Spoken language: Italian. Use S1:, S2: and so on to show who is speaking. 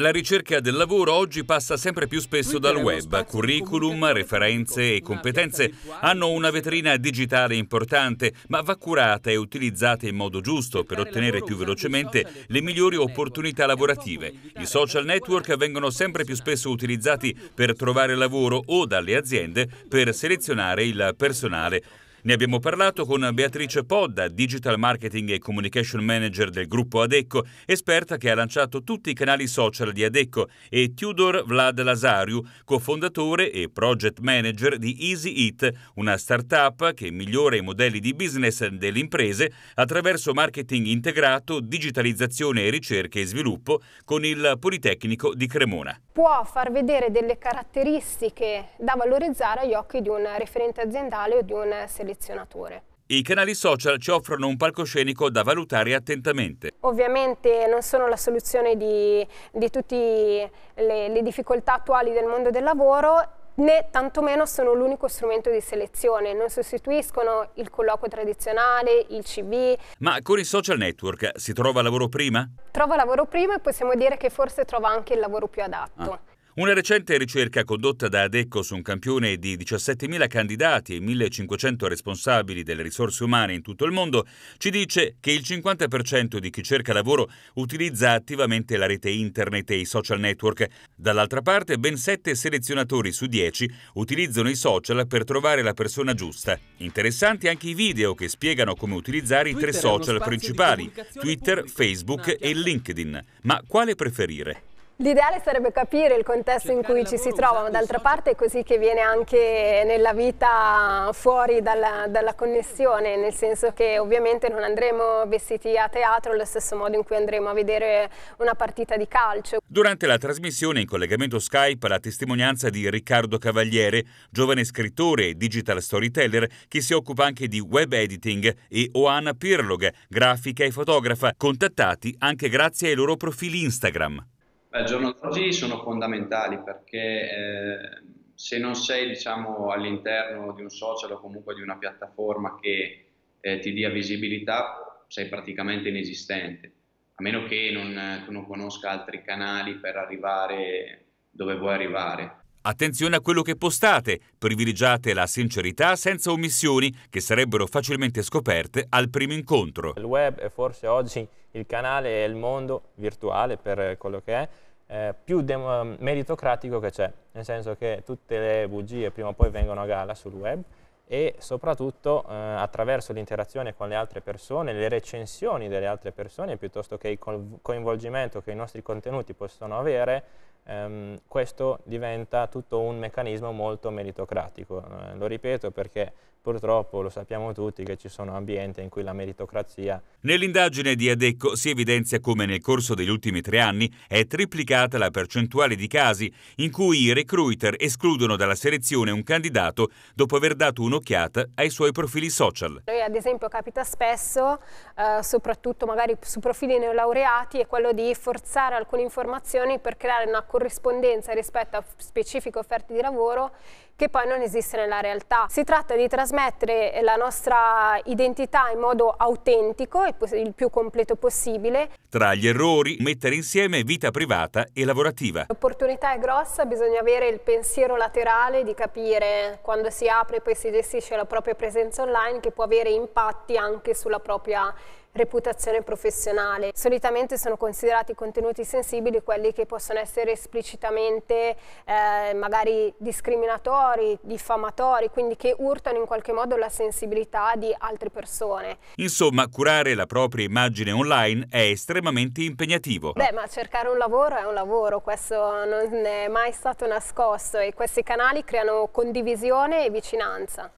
S1: La ricerca del lavoro oggi passa sempre più spesso dal web. Curriculum, referenze e competenze hanno una vetrina digitale importante, ma va curata e utilizzata in modo giusto per ottenere più velocemente le migliori opportunità lavorative. I social network vengono sempre più spesso utilizzati per trovare lavoro o dalle aziende per selezionare il personale. Ne abbiamo parlato con Beatrice Podda, Digital Marketing e Communication Manager del gruppo Adecco, esperta che ha lanciato tutti i canali social di Adecco, e Tudor Vlad Lazariu, cofondatore e project manager di Easy Eat, una startup che migliora i modelli di business delle imprese attraverso marketing integrato, digitalizzazione e ricerca e sviluppo con il Politecnico di Cremona.
S2: Può far vedere delle caratteristiche da valorizzare agli occhi di un referente aziendale o di un selezionatore collezionatore.
S1: I canali social ci offrono un palcoscenico da valutare attentamente.
S2: Ovviamente non sono la soluzione di, di tutte le, le difficoltà attuali del mondo del lavoro né tantomeno sono l'unico strumento di selezione, non sostituiscono il colloquio tradizionale, il CV.
S1: Ma con i social network si trova lavoro prima?
S2: Trova lavoro prima e possiamo dire che forse trova anche il lavoro più adatto. Ah.
S1: Una recente ricerca condotta da ADECO su un campione di 17.000 candidati e 1.500 responsabili delle risorse umane in tutto il mondo ci dice che il 50% di chi cerca lavoro utilizza attivamente la rete internet e i social network. Dall'altra parte, ben 7 selezionatori su 10 utilizzano i social per trovare la persona giusta. Interessanti anche i video che spiegano come utilizzare Twitter i tre social principali, Twitter, Facebook e LinkedIn. Ma quale
S2: preferire? L'ideale sarebbe capire il contesto in cui ci si trova, ma esatto, d'altra esatto. parte è così che viene anche nella vita fuori dalla, dalla, connessione, nel senso che ovviamente non andremo vestiti a teatro allo stesso modo in cui andremo a vedere una partita di calcio.
S1: Durante la trasmissione in collegamento Skype la testimonianza di Riccardo Cavaliere, giovane scrittore e digital storyteller che si occupa anche di web editing e Oana Pirlog, grafica e fotografa, contattati anche grazie ai loro profili Instagram
S3: al giorno d'oggi sono fondamentali perché eh, se non sei diciamo, all'interno di un social o comunque di una piattaforma che eh, ti dia visibilità, sei praticamente inesistente, a meno che non, eh, tu non conosca altri canali per arrivare dove vuoi arrivare.
S1: Attenzione a quello che postate, privilegiate la sincerità senza omissioni che sarebbero facilmente scoperte
S3: al primo incontro. Il web è forse oggi il canale e il mondo virtuale per quello che è, eh, più meritocratico che c'è, nel senso che tutte le bugie prima o poi vengono a galla sul web e soprattutto eh, attraverso l'interazione con le altre persone, le recensioni delle altre persone, piuttosto che il coinvolgimento che i nostri contenuti possono avere, ehm, questo diventa tutto un meccanismo molto meritocratico. Eh, lo ripeto perché purtroppo lo sappiamo tutti che ci sono ambienti in cui la meritocrazia...
S1: Nell'indagine di Adecco si evidenzia come nel corso degli ultimi tre anni è triplicata la percentuale di casi in cui i recruiter escludono dalla selezione un candidato dopo aver dato un'opportunità un'occhiata ai suoi profili social.
S2: Noi Ad esempio capita spesso, eh, soprattutto magari su profili neolaureati, è quello di forzare alcune informazioni per creare una corrispondenza rispetto a specifiche offerte di lavoro che poi non esiste nella realtà. Si tratta di trasmettere la nostra identità in modo autentico e il più completo possibile.
S1: Tra gli errori, mettere insieme vita privata e lavorativa.
S2: L'opportunità è grossa, bisogna avere il pensiero laterale di capire quando si apre e poi si destina gestisce la propria presenza online che può avere impatti anche sulla propria reputazione professionale. Solitamente sono considerati contenuti sensibili quelli che possono essere esplicitamente eh, magari discriminatori, diffamatori, quindi che urtano in qualche modo la sensibilità di altre persone.
S1: Insomma, curare la propria immagine online è estremamente impegnativo. Beh,
S2: ma cercare un lavoro è un lavoro, questo non è mai stato nascosto e questi canali creano condivisione e vicinanza.